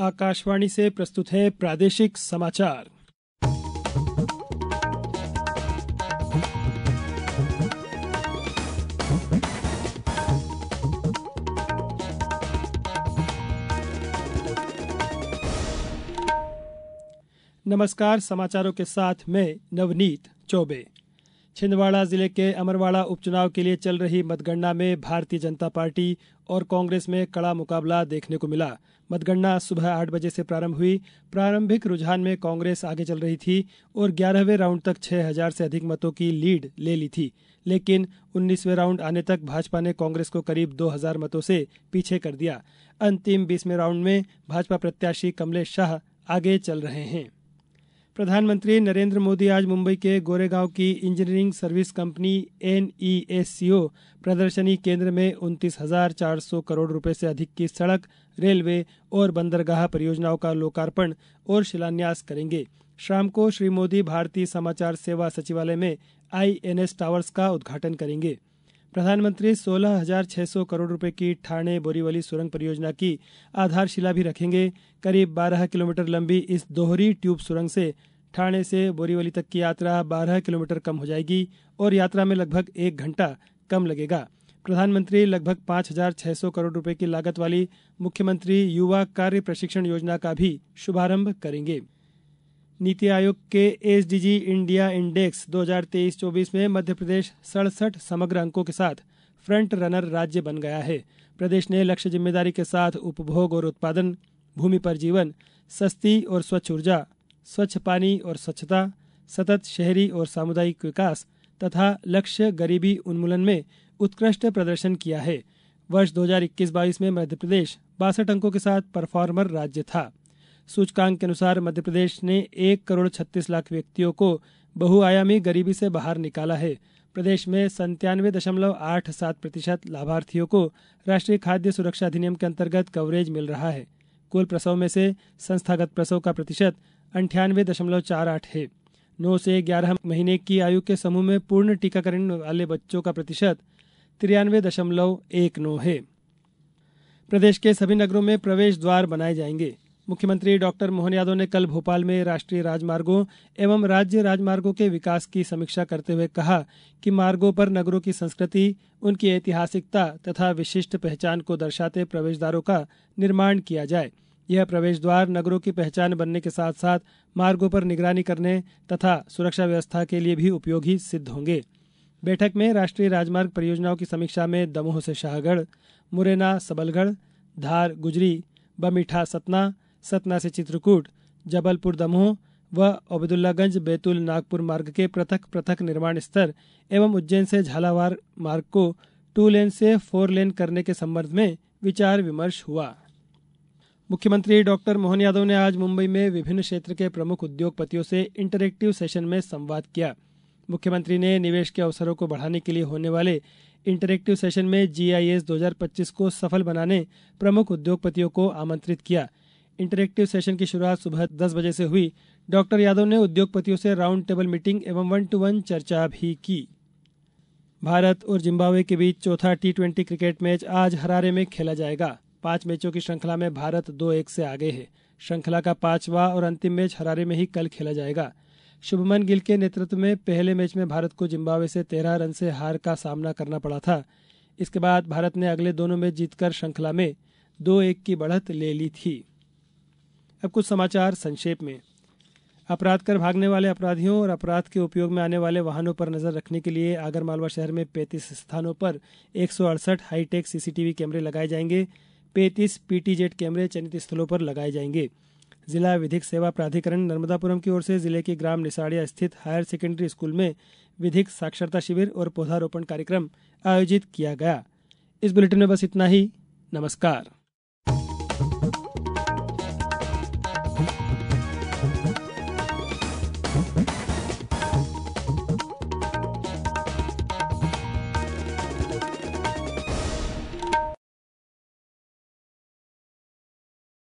आकाशवाणी से प्रस्तुत है प्रादेशिक समाचार नमस्कार समाचारों के साथ मैं नवनीत चौबे छिंदवाड़ा जिले के अमरवाड़ा उपचुनाव के लिए चल रही मतगणना में भारतीय जनता पार्टी और कांग्रेस में कड़ा मुकाबला देखने को मिला मतगणना सुबह आठ बजे से प्रारंभ हुई प्रारंभिक रुझान में कांग्रेस आगे चल रही थी और ग्यारहवें राउंड तक छह हजार से अधिक मतों की लीड ले ली थी लेकिन उन्नीसवें राउंड आने तक भाजपा ने कांग्रेस को करीब दो हज़ार मतों से पीछे कर दिया अंतिम बीसवें राउंड में भाजपा प्रत्याशी कमलेश शाह आगे चल रहे हैं प्रधानमंत्री नरेन्द्र मोदी आज मुंबई के गोरेगांव की इंजीनियरिंग सर्विस कंपनी एनईएससीओ प्रदर्शनी केंद्र में उनतीस हजार चार सौ करोड़ रुपए से अधिक की सड़क रेलवे और बंदरगाह परियोजनाओं का लोकार्पण और शिलान्यास करेंगे शाम को श्री मोदी भारतीय समाचार सेवा सचिवालय में आईएनएस टावर्स का उद्घाटन करेंगे प्रधानमंत्री सोलह हजार छह सौ करोड़ रुपए की ठाणे बोरीवली सुरंग परियोजना की आधारशिला भी रखेंगे करीब बारह किलोमीटर लंबी इस दोहरी ट्यूब सुरंग से ठाणे से बोरीवली तक की यात्रा बारह किलोमीटर कम हो जाएगी और यात्रा में लगभग एक घंटा कम लगेगा प्रधानमंत्री लगभग पाँच हजार छह सौ करोड़ रुपए की लागत वाली मुख्यमंत्री युवा कार्य प्रशिक्षण योजना का भी शुभारंभ करेंगे नीति आयोग के एसडीजी इंडिया इंडेक्स 2023-24 में मध्य प्रदेश सड़सठ समग्र अंकों के साथ फ्रंट रनर राज्य बन गया है प्रदेश ने लक्ष्य जिम्मेदारी के साथ उपभोग और उत्पादन भूमि पर जीवन सस्ती और स्वच्छ ऊर्जा स्वच्छ पानी और स्वच्छता सतत शहरी और सामुदायिक विकास तथा लक्ष्य गरीबी उन्मूलन में उत्कृष्ट प्रदर्शन किया है वर्ष 2021-22 में मध्य प्रदेश बासठ अंकों के साथ परफॉर्मर राज्य था सूचकांक के अनुसार मध्य प्रदेश ने एक करोड़ छत्तीस लाख व्यक्तियों को बहुआयामी गरीबी से बाहर निकाला है प्रदेश में संतानवे दशमलव आठ सात प्रतिशत लाभार्थियों को राष्ट्रीय खाद्य सुरक्षा अधिनियम के अंतर्गत कवरेज मिल रहा है कुल प्रसव में से संस्थागत प्रसव का प्रतिशत अंठानवे दशमलव चार आठ है नौ से ग्यारह महीने की आयु के समूह में पूर्ण टीकाकरण वाले बच्चों का प्रतिशत तिरानवे दशमलव एक नौ है प्रदेश के सभी नगरों में प्रवेश द्वार बनाए जाएंगे मुख्यमंत्री डॉक्टर मोहन यादव ने कल भोपाल में राष्ट्रीय राजमार्गों एवं राज्य राजमार्गों के विकास की समीक्षा करते हुए कहा कि मार्गों पर नगरों की संस्कृति उनकी ऐतिहासिकता तथा विशिष्ट पहचान को दर्शाते प्रवेश द्वारों का निर्माण किया जाए यह प्रवेश द्वार नगरों की पहचान बनने के साथ साथ मार्गों पर निगरानी करने तथा सुरक्षा व्यवस्था के लिए भी उपयोगी सिद्ध होंगे बैठक में राष्ट्रीय राजमार्ग परियोजनाओं की समीक्षा में दमोह से शाहगढ़ मुरैना सबलगढ़ धार गुजरी बमीठा सतना सतना से चित्रकूट जबलपुर दमोह व ओबेदुल्लागंज बैतूल नागपुर मार्ग के पृथक पृथक निर्माण स्तर एवं उज्जैन से झालावार मार्ग को टू लेन से फोर लेन करने के संबंध में विचार विमर्श हुआ मुख्यमंत्री डॉक्टर मोहन यादव ने आज मुंबई में विभिन्न क्षेत्र के प्रमुख उद्योगपतियों से इंटरेक्टिव सेशन में संवाद किया मुख्यमंत्री ने निवेश के अवसरों को बढ़ाने के लिए होने वाले इंटरेक्टिव सेशन में जीआईएस 2025 को सफल बनाने प्रमुख उद्योगपतियों को आमंत्रित किया इंटरेक्टिव सेशन की शुरुआत सुबह दस बजे से हुई डॉक्टर यादव ने उद्योगपतियों से राउंड टेबल मीटिंग एवं वन टू वन चर्चा भी की भारत और जिम्बाब्वे के बीच चौथा टी ट्वेंटी क्रिकेट मैच आज हरारे में खेला जाएगा पांच मैचों की श्रृंखला में भारत दो एक से आगे है श्रृंखला का पांचवा और अंतिम मैच हरारे में ही कल खेला जाएगा शुभमन गिल के नेतृत्व में पहले मैच में भारत को जिम्बाब्वे से तेरह रन से हार का सामना करना पड़ा था इसके बाद भारत ने अगले दोनों मैच जीतकर श्रृंखला में दो एक की बढ़त ले ली थी अब कुछ समाचार संक्षेप में अपराध कर भागने वाले अपराधियों और अपराध के उपयोग में आने वाले वाहनों पर नजर रखने के लिए आगरमालवा शहर में पैंतीस स्थानों पर एक सौ अड़सठ हाईटेक सीसीटीवी कैमरे लगाए जाएंगे पैंतीस पीटीजेड कैमरे चयनित स्थलों पर लगाए जाएंगे जिला विधिक सेवा प्राधिकरण नर्मदापुरम की ओर से जिले के ग्राम निसाड़िया स्थित हायर सेकेंडरी स्कूल में विधिक साक्षरता शिविर और पौधारोपण कार्यक्रम आयोजित किया गया इस बुलेटिन में बस इतना ही नमस्कार